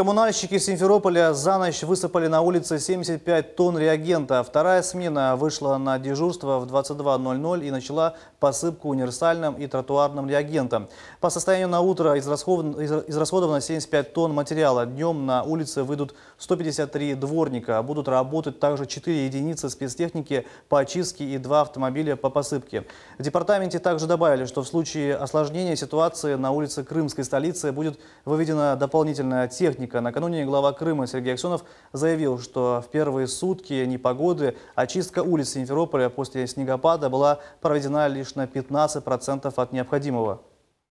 Коммунальщики Симферополя за ночь высыпали на улице 75 тонн реагента. Вторая смена вышла на дежурство в 22.00 и начала посыпку универсальным и тротуарным реагентом. По состоянию на утро израсходовано 75 тонн материала. Днем на улице выйдут 153 дворника. Будут работать также 4 единицы спецтехники по очистке и 2 автомобиля по посыпке. В департаменте также добавили, что в случае осложнения ситуации на улице Крымской столицы будет выведена дополнительная техника праздника. Накануне глава Крыма Сергей Аксенов заявил, что в первые сутки непогоды очистка улиц Симферополя после снегопада была проведена лишь на 15% от необходимого.